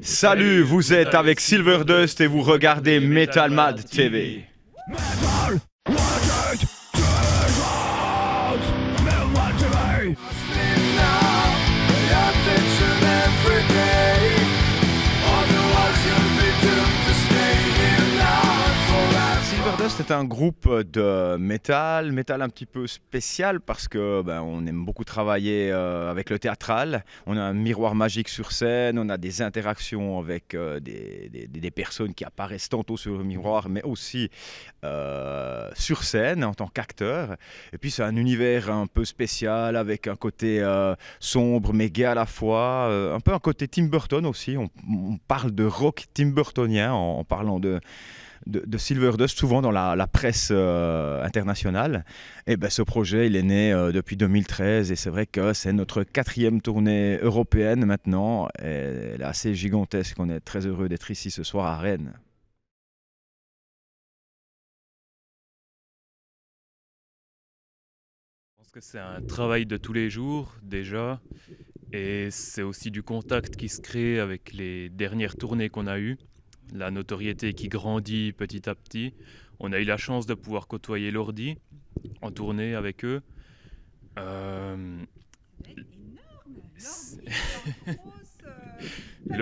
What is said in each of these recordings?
Salut, vous êtes avec Silver Dust et vous regardez Metal Mad TV. C'est un groupe de métal, métal un petit peu spécial parce que ben, on aime beaucoup travailler euh, avec le théâtral. On a un miroir magique sur scène, on a des interactions avec euh, des, des, personnes qui apparaissent tantôt sur le miroir, mais aussi euh, sur scène en tant qu'acteur. Et puis c'est un univers un peu spécial avec un côté sombre mais gai à la fois, un peu un côté Tim Burton aussi. On, parle de rock Tim Burtonien en parlant de de, de Silverdust, souvent dans la, presse euh, internationale. Et eh ben, ce projet, il est né euh, depuis 2013 et c'est vrai que c'est notre quatrième tournée européenne maintenant. elle est assez gigantesque. On est très heureux d'être ici ce soir à Rennes. Je pense que c'est un travail de tous les jours déjà. Et c'est aussi du contact qui se crée avec les dernières tournées qu'on a eues la notoriété qui grandit petit à petit. On a eu la chance de pouvoir côtoyer l'ordi en tournée avec eux. Euh,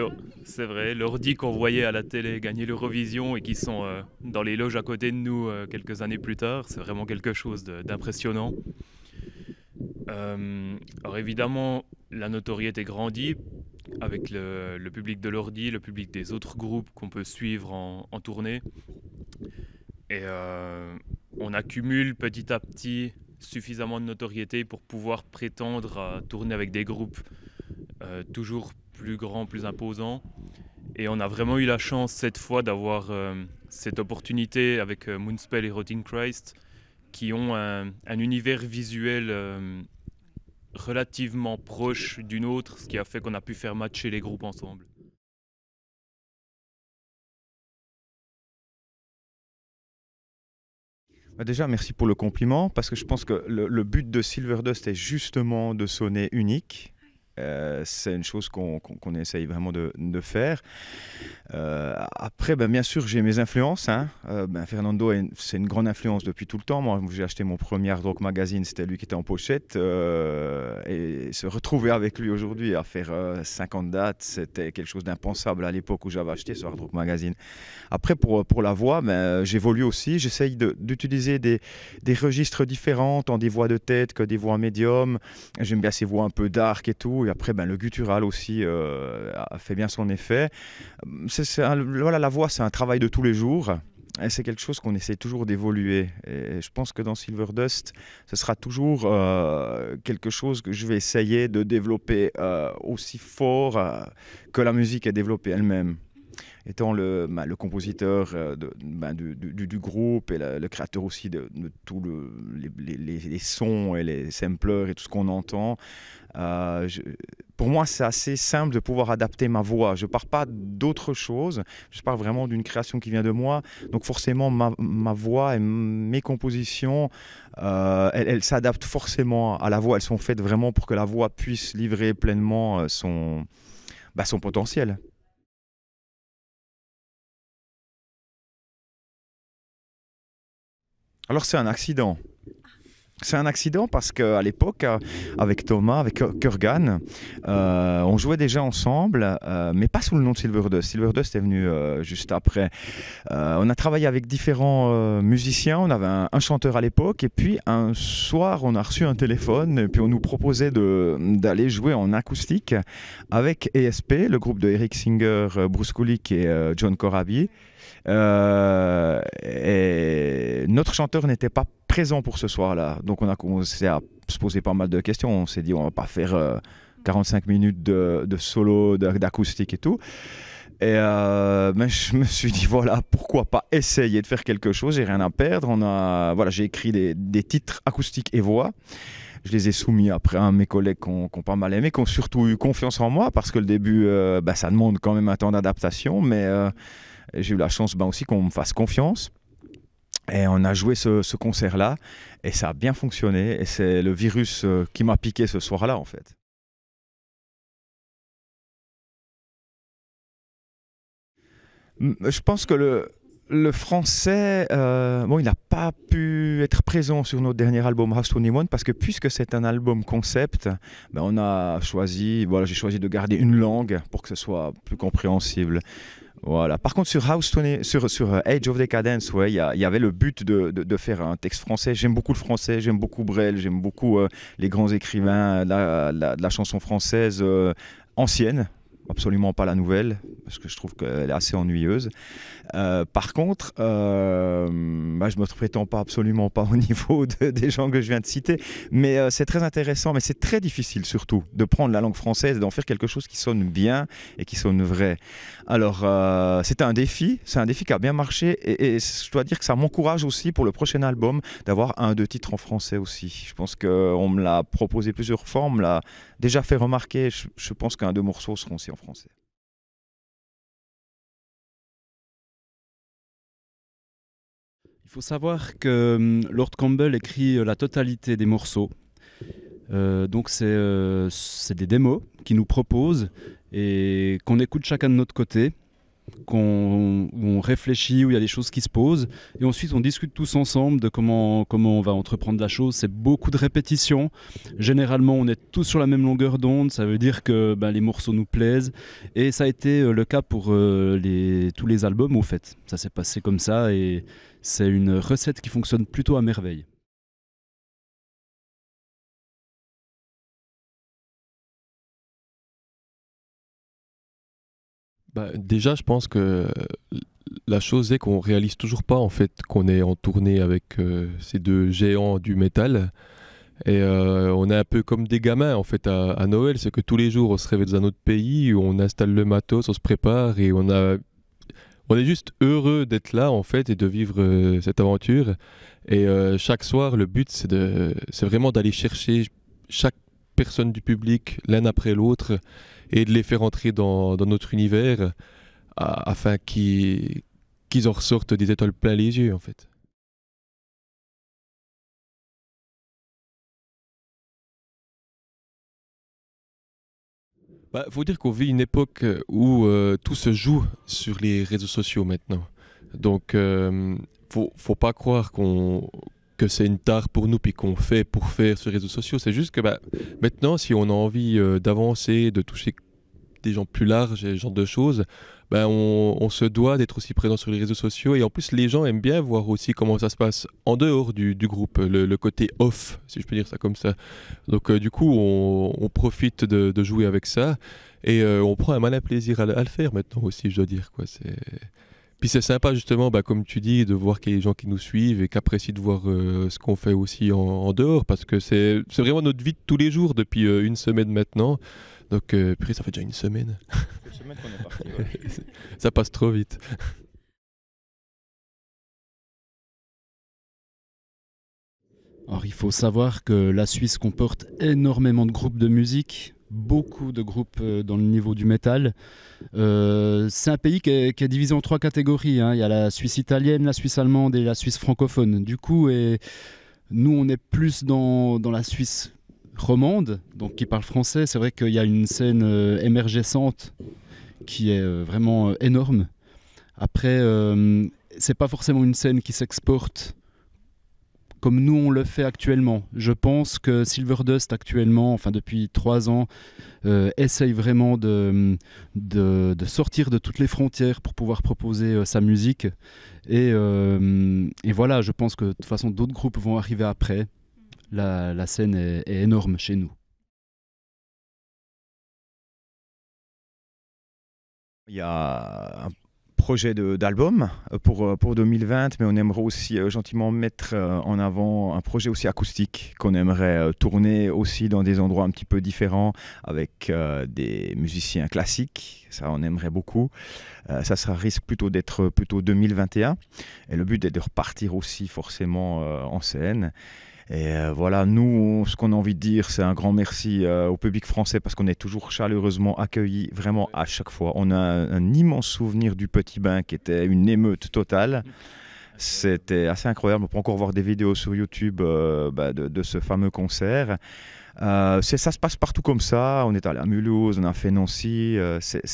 c'est vrai, l'ordi qu'on voyait à la télé gagner l'Eurovision et qui sont euh, dans les loges à côté de nous euh, quelques années plus tard, c'est vraiment quelque chose d'impressionnant. alors évidemment, la notoriété grandit avec le, public de l'ordi, le public des autres groupes qu'on peut suivre en, tournée. Et euh, on accumule petit à petit suffisamment de notoriété pour pouvoir prétendre à tourner avec des groupes euh, toujours plus grands, plus imposants. Et on a vraiment eu la chance cette fois d'avoir euh, cette opportunité avec Moonspell et Rotting Christ qui ont un, un univers visuel relativement proche d'une autre, ce qui a fait qu'on a pu faire matcher les groupes ensemble. Bah, déjà, merci pour le compliment, parce que je pense que le, but de Silverdust est justement de sonner unique, euh, c'est une chose qu'on essaye vraiment de, faire. Euh, après, ben, bien sûr, j'ai mes influences. Hein. Euh, ben, Fernando, c'est une grande influence depuis tout le temps. Moi, j'ai acheté mon premier Rock Magazine, c'était lui qui était en pochette. et se retrouver avec lui aujourd'hui à faire 50 dates, c'était quelque chose d'impensable à l'époque où j'avais acheté ce Hard Rock Magazine. Après, pour, pour la voix, ben, j'évolue aussi. J'essaye d'utiliser des, des registres différents, tant des voix de tête que des voix médium. J'aime bien ces voix un peu dark et tout. Et après, ben, le guttural aussi euh, a fait bien son effet. C'est, voilà, la voix, c'est un travail de tous les jours et c'est quelque chose qu'on essaie toujours d'évoluer. Et je pense que dans Silver Dust, ce sera toujours euh, quelque chose que je vais essayer de développer euh, aussi fort que la musique est développée elle-même étant le, bah, le compositeur euh, de, bah, du, groupe et le créateur aussi de, tous le, les, sons et les samplers et tout ce qu'on entend, euh, pour moi, c'est assez simple de pouvoir adapter ma voix. Je ne pars pas d'autre chose. Je pars vraiment d'une création qui vient de moi. Donc forcément, ma, voix et mes compositions, euh, elles, s'adaptent forcément à la voix. Elles sont faites vraiment pour que la voix puisse livrer pleinement son, bah, son potentiel. Alors c'est un accident. C'est un accident parce qu'à l'époque, euh, avec Thomas, avec Kurgan, euh, on jouait déjà ensemble, euh, mais pas sous le nom de Silver Silver Dust est venu juste après. on a travaillé avec différents musiciens. On avait un, chanteur à l'époque, et puis un soir, on a reçu un téléphone, et puis on nous proposait d'aller jouer en acoustique avec ESP, le groupe de Eric Singer, Bruce Kulick et John Corabi. et notre chanteur n'était pas présent pour ce soir-là. Donc on a commencé à se poser pas mal de questions. On s'est dit on va pas faire 45 euh, minutes de, solo, d'acoustique et tout. Et euh, je me suis dit voilà pourquoi pas essayer de faire quelque chose. J'ai rien à perdre. On a voilà j'ai écrit des, titres acoustiques et voix je les ai soumis après à mes collègues qui ont, pas mal aimé, qui ont surtout eu confiance en moi, parce que le début, euh, bah, ça demande quand même un temps d'adaptation, mais j'ai eu la chance bah, aussi qu'on me fasse confiance. Et on a joué ce, concert-là et ça a bien fonctionné. Et c'est le virus euh, qui m'a piqué ce soir-là, en fait. Je pense que le, français, euh, bon, il n'a pas pu être présent sur notre dernier album House One parce que puisque c'est un album concept, ben on a choisi, voilà, j'ai choisi de garder une langue pour que ce soit plus compréhensible. Voilà. Par contre, sur House sur, euh, Age of Decadence, il y, avait le but de, faire un texte français. J'aime beaucoup le français, j'aime beaucoup Brel, j'aime beaucoup euh, les grands écrivains de euh, la, chanson française ancienne absolument pas la nouvelle, parce que je trouve qu'elle est assez ennuyeuse. Euh, par contre, euh, bah, je ne me prétends pas absolument pas au niveau des gens que je viens de citer, mais euh, c'est très intéressant, mais c'est très difficile surtout de prendre la langue française et d'en faire quelque chose qui sonne bien et qui sonne vrai. Alors, c'est un défi, c'est un défi qui a bien marché, et, je dois dire que ça m'encourage aussi pour le prochain album d'avoir un, deux titres en français aussi. Je pense qu'on me l'a proposé plusieurs fois, on me l'a déjà fait remarquer, je, pense qu'un, deux morceaux seront aussi il faut savoir que hum, Lord Campbell écrit euh, la totalité des morceaux. Euh, donc euh, c'est des démos qu'il nous propose et qu'on écoute chacun de notre côté qu'on on réfléchit, où il y a des choses qui se posent. Et ensuite, on discute tous ensemble de comment, comment on va entreprendre la chose. C'est beaucoup de répétitions. Généralement, on est tous sur la même longueur d'onde. Ça veut dire que ben, les morceaux nous plaisent. Et ça a été euh, le cas pour euh, les, tous les albums, au fait. Ça s'est passé comme ça. Et c'est une recette qui fonctionne plutôt à merveille. Bah, déjà, je pense que la chose est qu'on réalise toujours pas en fait qu'on est en tournée avec euh, ces deux géants du métal. Et euh, on est un peu comme des gamins en fait à, Noël, c'est que tous les jours on se réveille dans un autre pays, on installe le matos, on se prépare et on a on est juste heureux d'être là en fait et de vivre euh, cette aventure. Et chaque soir, le but c'est de, c'est vraiment d'aller chercher chaque personnes du public l'un après l'autre et de les faire entrer dans, notre univers afin qu'ils en ressortent des étoiles plein les yeux en fait. Il bah, faut dire qu'on vit une époque où euh, tout se joue sur les réseaux sociaux maintenant. Donc, euh, faut, pas croire qu'on que c'est une tare pour nous puis qu'on fait pour faire sur les réseaux sociaux. C'est juste que bah, maintenant, si on a envie euh, d'avancer, de toucher des gens plus larges et ce genre de choses, ben on, se doit d'être aussi présent sur les réseaux sociaux. Et en plus, les gens aiment bien voir aussi comment ça se passe en dehors du, groupe, le, côté off, si je peux dire ça comme ça. Donc, euh, du coup, on, profite de, jouer avec ça et euh, on prend un malin plaisir à, à, le faire maintenant aussi, je dois dire. quoi. C'est. Puis c'est sympa justement, bah, comme tu dis, de voir qu'il y a des gens qui nous suivent et qui apprécient de voir euh, ce qu'on fait aussi en, dehors, parce que c'est vraiment notre vie de tous les jours depuis euh, une semaine maintenant. Donc, euh, ça fait déjà une semaine. ça passe trop vite. Alors, il faut savoir que la Suisse comporte énormément de groupes de musique, beaucoup de groupes euh, dans le niveau du métal. Euh, c'est un pays qui est, divisé en trois catégories. Hein. Il y a la Suisse italienne, la Suisse allemande et la Suisse francophone. Du coup, et nous, on est plus dans, la Suisse romande, donc qui parle français. C'est vrai qu'il y a une scène euh, émergente qui est vraiment énorme. Après, c'est pas forcément une scène qui s'exporte comme nous on le fait actuellement. Je pense que Silverdust actuellement, enfin depuis trois ans, euh, essaye vraiment de, de, sortir de toutes les frontières pour pouvoir proposer euh, sa musique. Euh, et, voilà, je pense que de toute façon d'autres groupes vont arriver après. La, scène est, énorme chez nous. Il y a projet d'album euh, pour, euh, pour 2020, mais on aimerait aussi euh, gentiment mettre en avant un projet aussi acoustique qu'on aimerait tourner aussi dans des endroits un petit peu différents avec des musiciens classiques. Ça, on aimerait beaucoup. ça, ça risque plutôt d'être plutôt 2021. Et le but est de repartir aussi forcément en scène. Et euh, voilà, nous, ce qu'on a envie de dire, c'est un grand merci euh, au public français parce qu'on est toujours chaleureusement accueillis, vraiment à chaque fois. On a un, immense souvenir du Petit Bain qui était une émeute totale. C'était assez incroyable. On peut encore voir des vidéos sur YouTube euh, bah, de, ce fameux concert. Euh, ça se passe partout comme ça. On est allé à Mulhouse, on a fait Nancy. Euh, c'est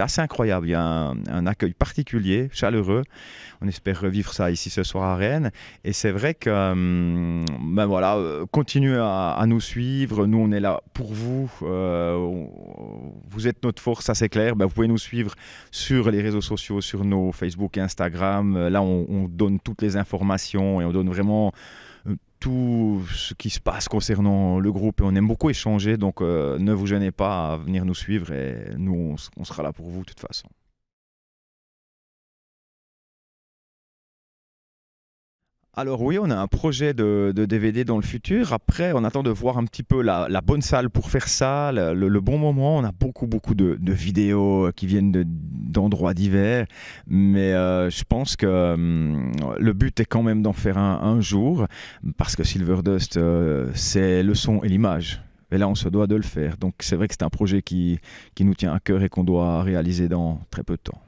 assez incroyable. Il y a un, accueil particulier, chaleureux. On espère revivre ça ici ce soir à Rennes. Et c'est vrai que, hum, ben voilà, euh, continuez à, nous suivre. Nous, on est là pour vous. vous êtes notre force, ça c'est clair. Ben, vous pouvez nous suivre sur les réseaux sociaux, sur nos Facebook et Instagram. Là, on, on donne toutes les informations et on donne vraiment tout ce qui se passe concernant le groupe on aime beaucoup échanger. Donc euh, ne vous gênez pas à venir nous suivre et nous, on sera là pour vous de toute façon. alors oui, on a un projet de, DVD dans le futur. Après, on attend de voir un petit peu la, bonne salle pour faire ça, le, bon moment. On a beaucoup, beaucoup de, vidéos qui viennent d'endroits divers. Mais euh, je pense que hum, le but est quand même d'en faire un un jour, parce que Silver Dust, euh, c'est le son et l'image. Et là, on se doit de le faire. Donc c'est vrai que c'est un projet qui, nous tient à cœur et qu'on doit réaliser dans très peu de temps.